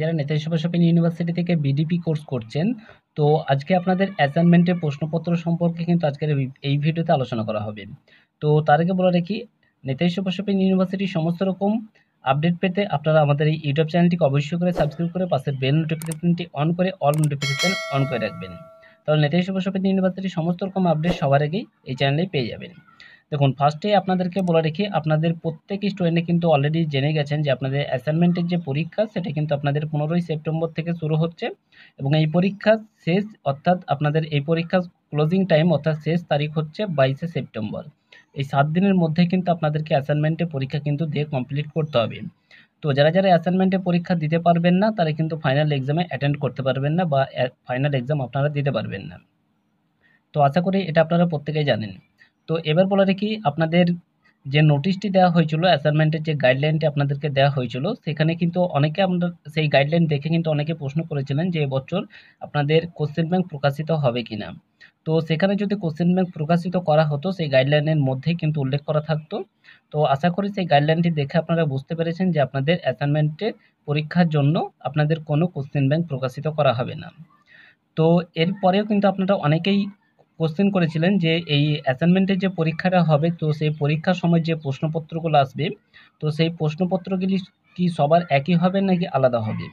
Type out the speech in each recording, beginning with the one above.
যারা Netaji Subhash open university থেকে BDP course করছেন তো আজকে আপনাদের অ্যাসাইনমেন্টের প্রশ্নপত্র সম্পর্কে কিন্তু আজকের এই ভিডিওতে আলোচনা করা হবে তো তার আগে বলে রাখি নেতাজি সুভাষ ওপেন সমস্ত রকম আপডেট পেতে আপনারা আমাদের এই ইউটিউব চ্যানেলটিকে অবশ্যই করে সাবস্ক্রাইব করে পাশে বেল নোটিফিকেশানটি অন করে অল নোটিফিকেশান অন করে রাখবেন তাহলে নেতাজি সুভাষ ওপেন ইউনিভার্সিটির সমস্ত রকম আপডেট সবার আগেই এই চ্যানেলেই পেয়ে যাবেন দেখুন ফার্স্টে আপনাদেরকে বলে রেখে আপনাদের প্রত্যেক স্টুডেন্টে কিন্তু অলরেডি জেনে গেছেন যে আপনাদের অ্যাসাইনমেন্টের যে পরীক্ষা সেটা কিন্তু আপনাদের পনেরোই সেপ্টেম্বর থেকে শুরু হচ্ছে এবং এই পরীক্ষা শেষ অর্থাৎ আপনাদের এই পরীক্ষা ক্লোজিং টাইম অর্থাৎ শেষ তারিখ হচ্ছে বাইশে সেপ্টেম্বর এই সাত দিনের মধ্যে কিন্তু আপনাদেরকে অ্যাসাইনমেন্টের পরীক্ষা কিন্তু দিয়ে কমপ্লিট করতে হবে তো যারা যারা অ্যাসাইনমেন্টে পরীক্ষা দিতে পারবেন না তারা কিন্তু ফাইনাল এক্সামে অ্যাটেন্ড করতে পারবেন না বা ফাইনাল এক্সাম আপনারা দিতে পারবেন না তো আশা করি এটা আপনারা প্রত্যেকেই জানেন তো এবার বলে রাখি আপনাদের যে নোটিশটি দেওয়া হয়েছিল অ্যাসাইনমেন্টের যে গাইডলাইনটি আপনাদেরকে দেওয়া হয়েছিল সেখানে কিন্তু অনেকে আপনার সেই গাইডলাইন দেখে কিন্তু অনেকে প্রশ্ন করেছিলেন যে এবছর আপনাদের কোশ্চেন ব্যাংক প্রকাশিত হবে কি না তো সেখানে যদি কোশ্চেন ব্যাংক প্রকাশিত করা হতো সেই গাইডলাইনের মধ্যে কিন্তু উল্লেখ করা থাকতো তো আশা করি সেই গাইডলাইনটি দেখে আপনারা বুঝতে পেরেছেন যে আপনাদের অ্যাসাইনমেন্টের পরীক্ষার জন্য আপনাদের কোনো কোশ্চেন ব্যাংক প্রকাশিত করা হবে না তো এরপরেও কিন্তু আপনারা অনেকেই কোশ্চেন করেছিলেন যে এই অ্যাসাইনমেন্টের যে পরীক্ষাটা হবে তো সেই পরীক্ষার সময় যে প্রশ্নপত্রগুলো আসবে তো সেই প্রশ্নপত্রগুলি কি সবার একই হবে নাকি আলাদা হবে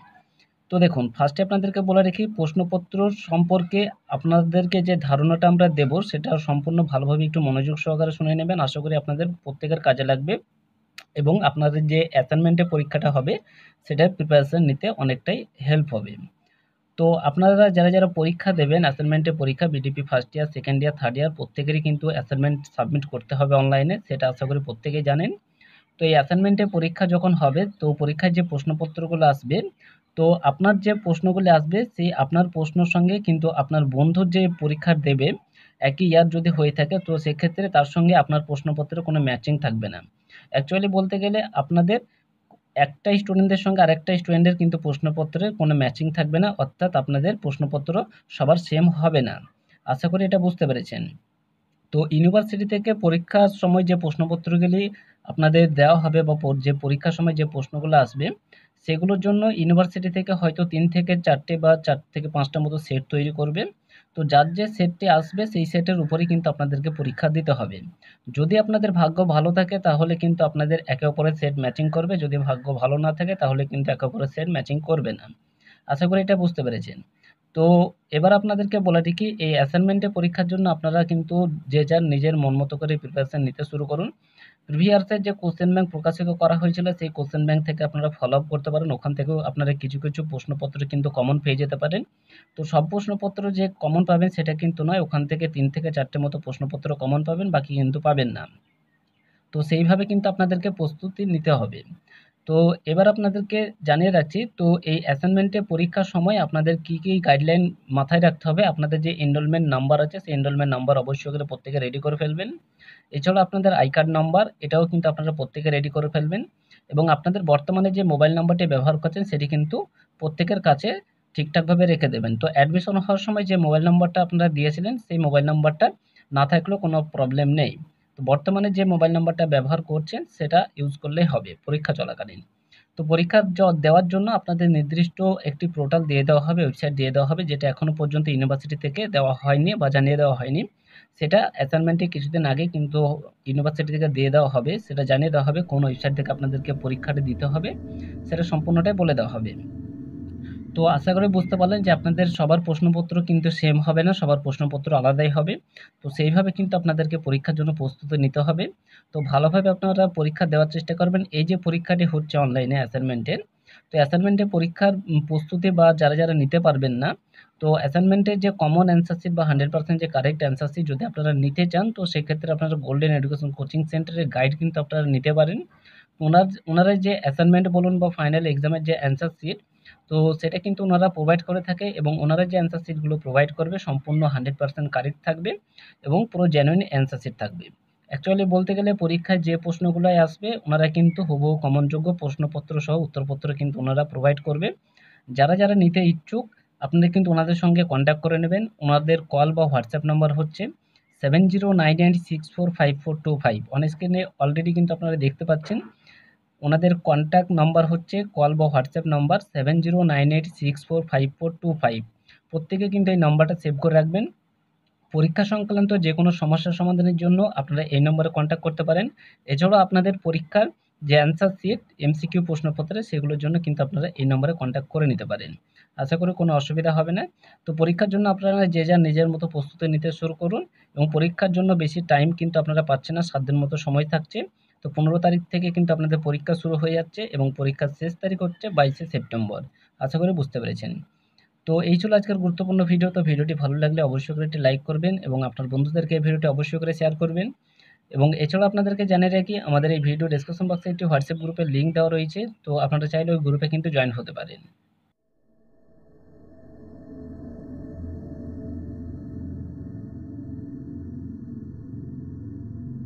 তো দেখুন ফার্স্টে আপনাদেরকে বলে রাখি প্রশ্নপত্র সম্পর্কে আপনাদেরকে যে ধারণাটা আমরা দেব সেটা সম্পূর্ণ ভালোভাবে একটু মনোযোগ সহকারে শুনে নেবেন আশা করি আপনাদের প্রত্যেকের কাজে লাগবে এবং আপনাদের যে অ্যাসাইনমেন্টে পরীক্ষাটা হবে সেটা প্রিপারেশান নিতে অনেকটাই হেল্প হবে তো আপনারা যারা যারা পরীক্ষা দেবেন অ্যাসাইনমেন্টের পরীক্ষা BDP first year second year third year প্রত্যেকেরই কিন্তু অ্যাসাইনমেন্ট সাবমিট করতে হবে অনলাইনে সেটা আশা করি প্রত্যেকেই জানেন তো এই অ্যাসাইনমেন্টের পরীক্ষা যখন হবে তো পরীক্ষার যে প্রশ্নপত্রগুলো আসবে তো আপনার যে প্রশ্নগুলি আসবে সেই আপনার প্রশ্নের সঙ্গে কিন্তু আপনার বন্ধুর যে পরীক্ষা দেবে একই ইয়ার যদি হয়ে থাকে তো সেক্ষেত্রে তার সঙ্গে আপনার প্রশ্নপত্রে কোনো ম্যাচিং থাকবে না অ্যাকচুয়ালি বলতে গেলে আপনাদের একটা স্টুডেন্টদের সঙ্গে আরেকটা স্টুডেন্টের কিন্তু প্রশ্নপত্রের কোনো ম্যাচিং থাকবে না অর্থাৎ আপনাদের প্রশ্নপত্র সবার সেম হবে না আশা করি এটা বুঝতে পেরেছেন তো ইউনিভার্সিটি থেকে পরীক্ষার সময় যে প্রশ্নপত্রগুলি আপনাদের দেওয়া হবে বা যে পরীক্ষার সময় যে প্রশ্নগুলো আসবে সেগুলোর জন্য ইউনিভার্সিটি থেকে হয়তো তিন থেকে চারটে বা চার থেকে পাঁচটা মতো সেট তৈরি করবে তো যার যে সেটটি আসবে সেই সেটের উপরেই কিন্তু আপনাদেরকে পরীক্ষা দিতে হবে যদি আপনাদের ভাগ্য ভালো থাকে তাহলে কিন্তু আপনাদের একে অপরের সেট ম্যাচিং করবে যদি ভাগ্য ভালো না থাকে তাহলে কিন্তু একে অপরের সেট ম্যাচিং করবে না আশা করি এটা বুঝতে পেরেছেন তো এবার আপনাদেরকে বলা ঠিকই এই অ্যাসাইনমেন্টে পরীক্ষার জন্য আপনারা কিন্তু যে যার নিজের মন মতো করে প্রিপারেশান নিতে শুরু করুন প্রিভিয়াসের যে কোশ্চেন ব্যাংক প্রকাশিত করা হয়েছিল সেই কোশ্চেন ব্যাংক থেকে আপনারা ফলো আপ করতে পারেন ওখান থেকেও আপনারা কিছু কিছু প্রশ্নপত্র কিন্তু কমন পেয়ে যেতে পারেন তো সব প্রশ্নপত্র যে কমন পাবেন সেটা কিন্তু নয় ওখান থেকে তিন থেকে চারটে মতো প্রশ্নপত্র কমন পাবেন বাকি কিন্তু পাবেন না তো সেইভাবে কিন্তু আপনাদেরকে প্রস্তুতি নিতে হবে তো এবার আপনাদেরকে জানিয়ে রাখছি তো এই অ্যাসাইনমেন্টে পরীক্ষার সময় আপনাদের কি কি গাইডলাইন মাথায় রাখতে হবে আপনাদের যে এনরোলমেন্ট নাম্বার আছে সেই এনরোলমেন্ট নাম্বার অবশ্যই করে প্রত্যেকে রেডি করে ফেলবেন এছাড়া আপনাদের আই কার্ড নাম্বার এটাও কিন্তু আপনারা প্রত্যেকে রেডি করে ফেলবেন এবং আপনাদের বর্তমানে যে মোবাইল নাম্বারটি ব্যবহার করছেন সেটি কিন্তু প্রত্যেকের কাছে ঠিকঠাকভাবে রেখে দেবেন তো অ্যাডমিশন হওয়ার সময় যে মোবাইল নাম্বারটা আপনারা দিয়েছিলেন সেই মোবাইল নাম্বারটা না থাকলেও কোনো প্রবলেম নেই তো বর্তমানে যে মোবাইল নাম্বারটা ব্যবহার করছেন সেটা ইউজ করলেই হবে পরীক্ষা চলাকালীন তো পরীক্ষা দেওয়ার জন্য আপনাদের নির্দিষ্ট একটি পোর্টাল দিয়ে দেওয়া হবে ওয়েবসাইট দিয়ে দেওয়া হবে যেটা এখনও পর্যন্ত ইউনিভার্সিটি থেকে দেওয়া হয়নি বা জানিয়ে দেওয়া হয়নি সেটা অ্যাসাইনমেন্টে কিছুদিন আগে কিন্তু ইউনিভার্সিটি থেকে দিয়ে দেওয়া হবে সেটা জানিয়ে দেওয়া হবে কোন ওয়েবসাইট থেকে আপনাদেরকে পরীক্ষাটা দিতে হবে সেটা সম্পূর্ণটাই বলে দেওয়া হবে তো আশা করি বুঝতে পারলেন যে আপনাদের সবার প্রশ্নপত্র কিন্তু সেম হবে না সবার প্রশ্নপত্র আলাদাই হবে তো সেইভাবে কিন্তু আপনাদেরকে পরীক্ষার জন্য প্রস্তুতি নিতে হবে তো ভালোভাবে আপনারা পরীক্ষা দেওয়ার চেষ্টা করবেন এই যে পরীক্ষাটি হচ্ছে অনলাইনে অ্যাসাইনমেন্টের তো অ্যাসাইনমেন্টে পরীক্ষার প্রস্তুতি বা যারা যারা নিতে পারবেন না তো অ্যাসাইনমেন্টের যে কমন অ্যান্সার বা হান্ড্রেড পার্সেন্ট যে কারেক্ট অ্যান্সার যদি আপনারা নিতে চান তো সেক্ষেত্রে আপনারা গোল্ডেন এডুকেশন কোচিং সেন্টারের গাইড কিন্তু আপনারা নিতে পারেন ওনার ওনারা যে অ্যাসাইনমেন্ট বলুন বা ফাইনাল এক্সামের যে অ্যান্সারশিট তো সেটা কিন্তু ওনারা প্রোভাইড করে থাকে এবং ওনারা যে অ্যান্সার শিটগুলো প্রোভাইড করবে সম্পূর্ণ হান্ড্রেড পার্সেন্ট কারেক্ট থাকবে এবং পুরো জেনুইন অ্যান্সার শিট থাকবে অ্যাকচুয়ালি বলতে গেলে পরীক্ষায় যে প্রশ্নগুলোই আসবে ওনারা কিন্তু হবু কমনযোগ্য প্রশ্নপত্র সহ উত্তরপত্র কিন্তু ওনারা প্রোভাইড করবে যারা যারা নিতে ইচ্ছুক আপনারা কিন্তু ওনাদের সঙ্গে কন্ট্যাক্ট করে নেবেন ওনাদের কল বা হোয়াটসঅ্যাপ নাম্বার হচ্ছে seven zero nine nine six four five four two five on স্ক্রিনে অলরেডি কিন্তু আপনারা দেখতে পাচ্ছেন ওনাদের কন্ট্যাক্ট নাম্বার হচ্ছে কল বা WhatsApp number seven zero nine eight six four five four two five প্রত্যেকে কিন্তু এই নাম্বারটা সেভ করে রাখবেন পরীক্ষা সংক্রান্ত যে কোনো সমস্যা সমাধানের জন্য আপনারা এই নম্বরে কন্ট্যাক্ট করতে পারেন এছাড়াও আপনাদের পরীক্ষার যে অ্যান্সার সিট এমসিকিউ প্রশ্নপত্রে সেগুলোর জন্য কিন্তু আপনারা এই নম্বরে কন্ট্যাক্ট করে নিতে পারেন আশা করি কোনো অসুবিধা হবে না তো পরীক্ষার জন্য আপনারা যে যার নিজের মতো প্রস্তুতি নিতে শুরু করুন এবং পরীক্ষার জন্য বেশি টাইম কিন্তু আপনারা পাচ্ছেন না সাত দিন মতো সময় থাকছে তো পনেরো তারিখ থেকে কিন্তু আপনাদের পরীক্ষা শুরু হয়ে যাচ্ছে এবং পরীক্ষার শেষ তারিখ হচ্ছে বাইশে সেপ্টেম্বর আশা করি বুঝতে পেরেছেন তো এই ছিল আজকের গুরুত্বপূর্ণ ভিডিও তো ভিডিওটি ভালো লাগলে অবশ্যই করে একটি লাইক করবেন এবং আপনার বন্ধুদেরকে ভিডিওটি অবশ্যই করে শেয়ার করবেন এবং এছাড়াও আপনাদেরকে জানিয়ে রাখি আমাদের এই ভিডিও ডিসক্রিপশন বক্সে একটি হোয়াটসঅ্যাপ গ্রুপের লিঙ্ক দেওয়া রয়েছে তো আপনারা চাইলে ওই গ্রুপে কিন্তু জয়েন হতে পারেন